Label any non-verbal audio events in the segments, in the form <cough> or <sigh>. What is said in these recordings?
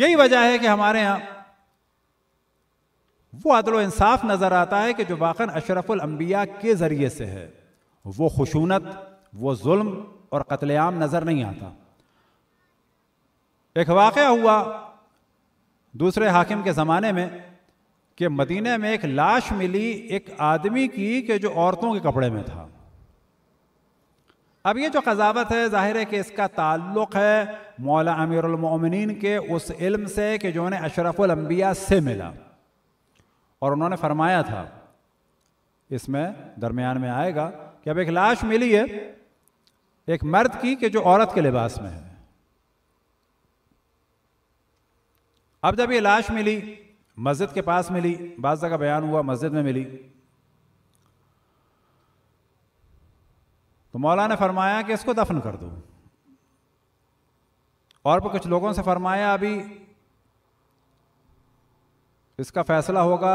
यही वजह है कि हमारे यहाँ वो अदलो इंसाफ नज़र आता है कि जो वाकन अशरफुल अम्बिया के ज़रिए से है वो ख़ुशूनत वो जुल्म और कत्लेआम नज़र नहीं आता एक वाक़ हुआ दूसरे हाकिम के ज़माने में कि मदीने में एक लाश मिली एक आदमी की कि जो औरतों के कपड़े में था अब ये जो कजावत है ज़ाहिर है कि इसका ताल्लुक़ है मौला अमीरमिन के उस इल्म से कि जो उन्हें अशरफुलम्बिया से मिला और उन्होंने फरमाया था इसमें दरमियान में आएगा कि अब एक लाश मिली है एक मर्द की कि जो औरत के लिबास में है अब जब ये लाश मिली मस्जिद के पास मिली बाद जगह बयान हुआ मस्जिद में मिली तो मौला ने फरमाया कि इसको दफन कर दो और भी कुछ लोगों से फरमाया अभी इसका फैसला होगा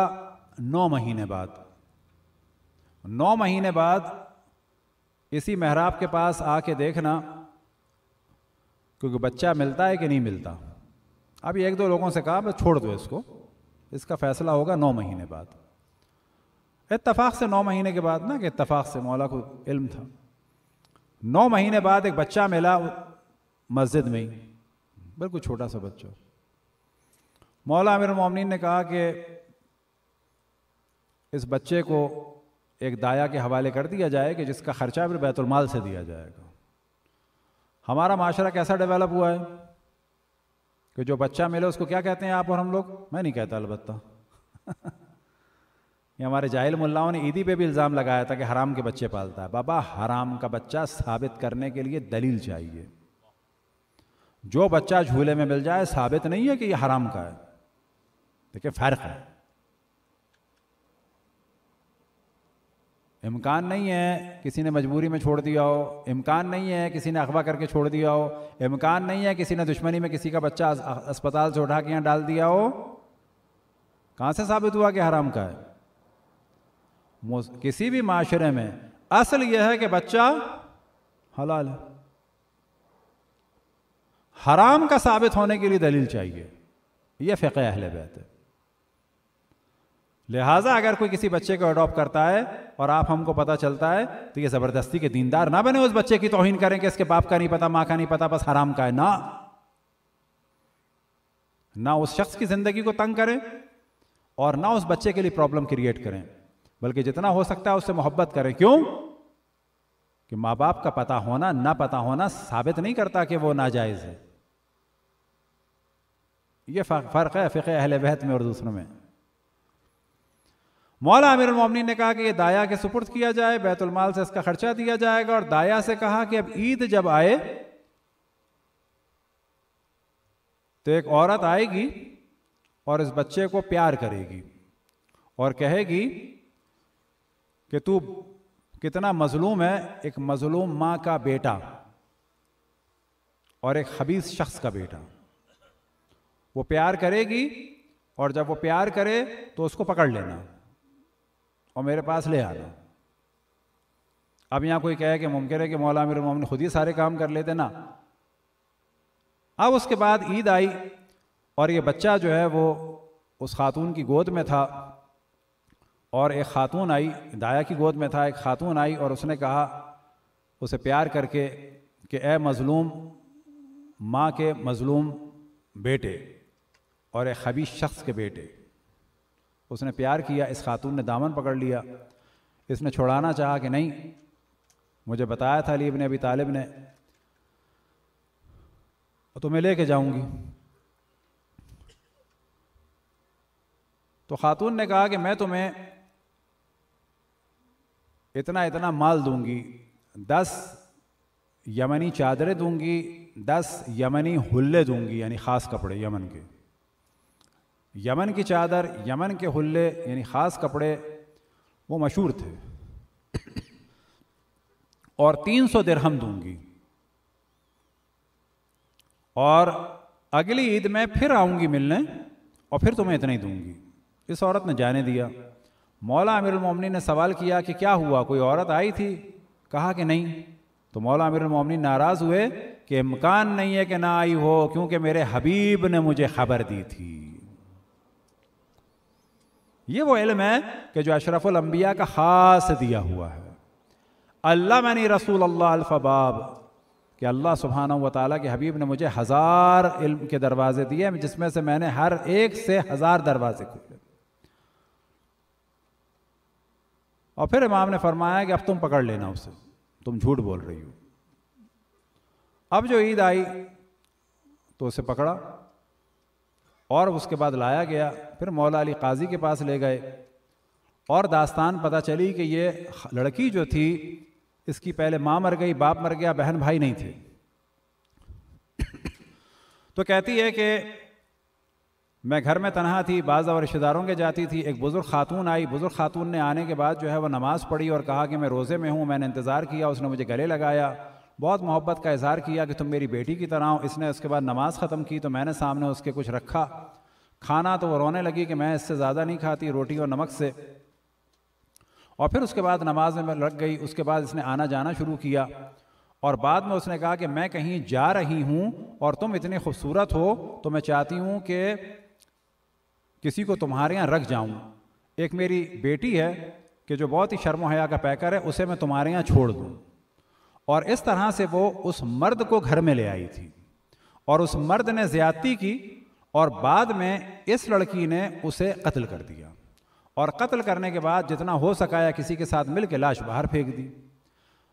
नौ महीने बाद नौ महीने बाद इसी महराब के पास आके देखना क्योंकि बच्चा मिलता है कि नहीं मिलता अभी एक दो लोगों से कहा छोड़ दो इसको इसका फैसला होगा नौ महीने बाद इतफाक़ से नौ महीने के बाद ना कि इतफाक़ से मौला को इल्म था नौ महीने बाद एक बच्चा मिला मस्जिद में ही बिल्कुल छोटा सा बच्चा मौला अमीर मोमिन ने कहा कि इस बच्चे को एक दाया के हवाले कर दिया जाए कि जिसका खर्चा फिर बैतुलमाल से दिया जाएगा हमारा माशरा कैसा डेवलप हुआ है कि जो बच्चा मिले उसको क्या कहते हैं आप और हम लोग मैं नहीं कहता अलबत्ता <laughs> ये हमारे जाहिल मुल्लाओं ने ईदी पे भी इल्ज़ाम लगाया था कि हराम के बच्चे पालता है बाबा हराम का बच्चा साबित करने के लिए दलील चाहिए जो बच्चा झूले में मिल जाए साबित नहीं है कि यह हराम का है देखिए फ़र्क है इम्कान नहीं है किसी ने मजबूरी में छोड़ दिया हो इम्कान नहीं है किसी ने अखवा करके छोड़ दिया हो इम्कान नहीं है किसी ने दुश्मनी में किसी का बच्चा अस्पताल से उठा के यहाँ डाल दिया हो कहाँ से साबित हुआ कि हराम का है किसी भी माशरे में असल यह है कि बच्चा हलाल है हराम का साबित होने के लिए दलील चाहिए यह फ़िक अहल बैत है लिहाजा अगर कोई किसी बच्चे को अडॉप्ट करता है और आप हमको पता चलता है तो ये ज़बरदस्ती के दीनदार ना बने उस बच्चे की तोहिन करें कि इसके बाप का नहीं पता माँ का नहीं पता बस हराम का है ना ना उस शख्स की ज़िंदगी को तंग करें और ना उस बच्चे के लिए प्रॉब्लम क्रिएट करें बल्कि जितना हो सकता है उससे मोहब्बत करें क्यों कि माँ बाप का पता होना ना पता होना साबित नहीं करता कि वो नाजायज है ये फ़र्क है फ़िक अहल बहत में और दूसरों में मौला अमीर मोमिन ने कहा कि ये दाया के सुपुर्द किया जाए बैतुलमाल से इसका खर्चा दिया जाएगा और दाया से कहा कि अब ईद जब आए तो एक औरत आएगी और इस बच्चे को प्यार करेगी और कहेगी कि तू कितना मजलूम है एक मजलूम माँ का बेटा और एक हबीस शख्स का बेटा वो प्यार करेगी और जब वो प्यार करे तो उसको पकड़ लेना और मेरे पास ले आना अब यहाँ कोई कहे कि मुमकिन है कि मौला मेरे मोमिन खुद ही सारे काम कर लेते ना अब उसके बाद ईद आई और ये बच्चा जो है वो उस खातून की गोद में था और एक खातून आई दाया की गोद में था एक खातून आई और उसने कहा उसे प्यार करके कि ए मज़लूम माँ के मज़लूम बेटे और एक हबीस शख्स के बेटे उसने प्यार किया इस खातून ने दामन पकड़ लिया इसने छुड़ाना चाहा कि नहीं मुझे बताया था अली इबन अभी तालिब ने तो मैं लेके जाऊंगी तो ख़ातून ने कहा कि मैं तुम्हें इतना इतना माल दूंगी दस यमनी चादरें दूंगी दस यमनी हुल्ले दूंगी यानी ख़ास कपड़े यमन के यमन की चादर यमन के हुल्ले यानी ख़ास कपड़े वो मशहूर थे और तीन सौ दरहम दूंगी और अगली ईद में फिर आऊंगी मिलने और फिर तुम्हें इतना ही दूंगी इस औरत ने जाने दिया मौला अमीरमोमिन ने सवाल किया कि क्या हुआ कोई औरत आई थी कहा कि नहीं तो मौला अमीरमोमिन नाराज़ हुए कि इम्कान नहीं है कि ना आई हो क्योंकि मेरे हबीब ने मुझे खबर दी थी ये वो इल्म है कि जो अशरफुलंबिया का ख़ास दिया हुआ है अल्लाह मैनी रसूल अल्लाह अलफ़बाब कि अल्लाह सुबहाना व ताली के हबीब ने मुझे हज़ार इल्म के दरवाज़े दिए जिसमें से मैंने हर एक से हज़ार दरवाज़े खोले और फिर इमाम ने फरमाया कि अब तुम पकड़ लेना उसे तुम झूठ बोल रही हो अब जो ईद आई तो उसे पकड़ा और उसके बाद लाया गया फिर मौला अली काजी के पास ले गए और दास्तान पता चली कि ये लड़की जो थी इसकी पहले माँ मर गई बाप मर गया बहन भाई नहीं थे तो कहती है कि मैं घर में तनहा थी बाज़ और रिश्तेदारों के जाती थी एक बुज़ुर्ग खातून आई बुज़ुर्ग खातून ने आने के बाद जो है वह नमाज़ पढ़ी और कहा कि मैं रोज़े में हूँ मैंने इंतज़ार किया उसने मुझे गले लगाया बहुत मोहब्बत का इजहार किया कि तुम मेरी बेटी की तरह हो इसने उसके बाद नमाज़ ख़त्म की तो मैंने सामने उसके कुछ रखा खाना तो वो रोने लगी कि मैं इससे ज़्यादा नहीं खाती रोटी और नमक से और फिर उसके बाद नमाज में लग गई उसके बाद इसने आना जाना शुरू किया और बाद में उसने कहा कि मैं कहीं जा रही हूँ और तुम इतनी खूबसूरत हो तो मैं चाहती हूँ कि किसी को तुम्हारे यहाँ रख जाऊँ एक मेरी बेटी है कि जो बहुत ही शर्म हया का पैकर है उसे मैं तुम्हारे यहाँ छोड़ दूँ और इस तरह से वो उस मर्द को घर में ले आई थी और उस मर्द ने ज्यादती की और बाद में इस लड़की ने उसे कत्ल कर दिया और कत्ल करने के बाद जितना हो सकाया किसी के साथ मिल के लाश बाहर फेंक दी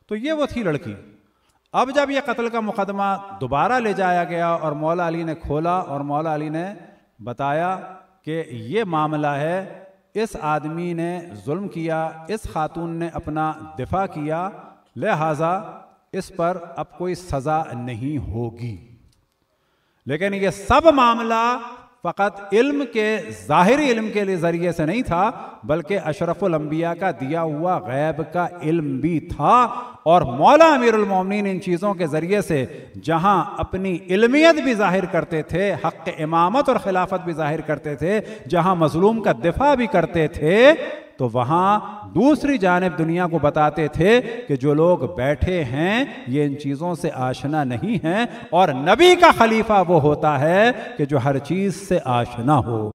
तो ये वो थी लड़की अब जब यह कत्ल का मुकदमा दोबारा ले जाया गया और मौला अली ने खोला और मौला अली ने बताया कि ये मामला है इस आदमी ने जुल्म किया इस खातून ने अपना दिफा किया लिहाजा इस पर अब कोई सज़ा नहीं होगी लेकिन ये सब मामला फ़कत इल्म के ज़ाहिर इल्म के लिए ज़रिए से नहीं था बल्कि अशरफुलम्बिया का दिया हुआ गैब का इल्म भी था और मौला अमीरमिन इन चीज़ों के ज़रिए से जहाँ अपनी इल्मियत भी जाहिर करते थे हक़ इमामत और खिलाफत भी जाहिर करते थे जहाँ मजलूम का दिफा भी करते थे तो वहां दूसरी जानब दुनिया को बताते थे कि जो लोग बैठे हैं ये इन चीज़ों से आशना नहीं हैं और नबी का खलीफा वो होता है कि जो हर चीज़ से आशना हो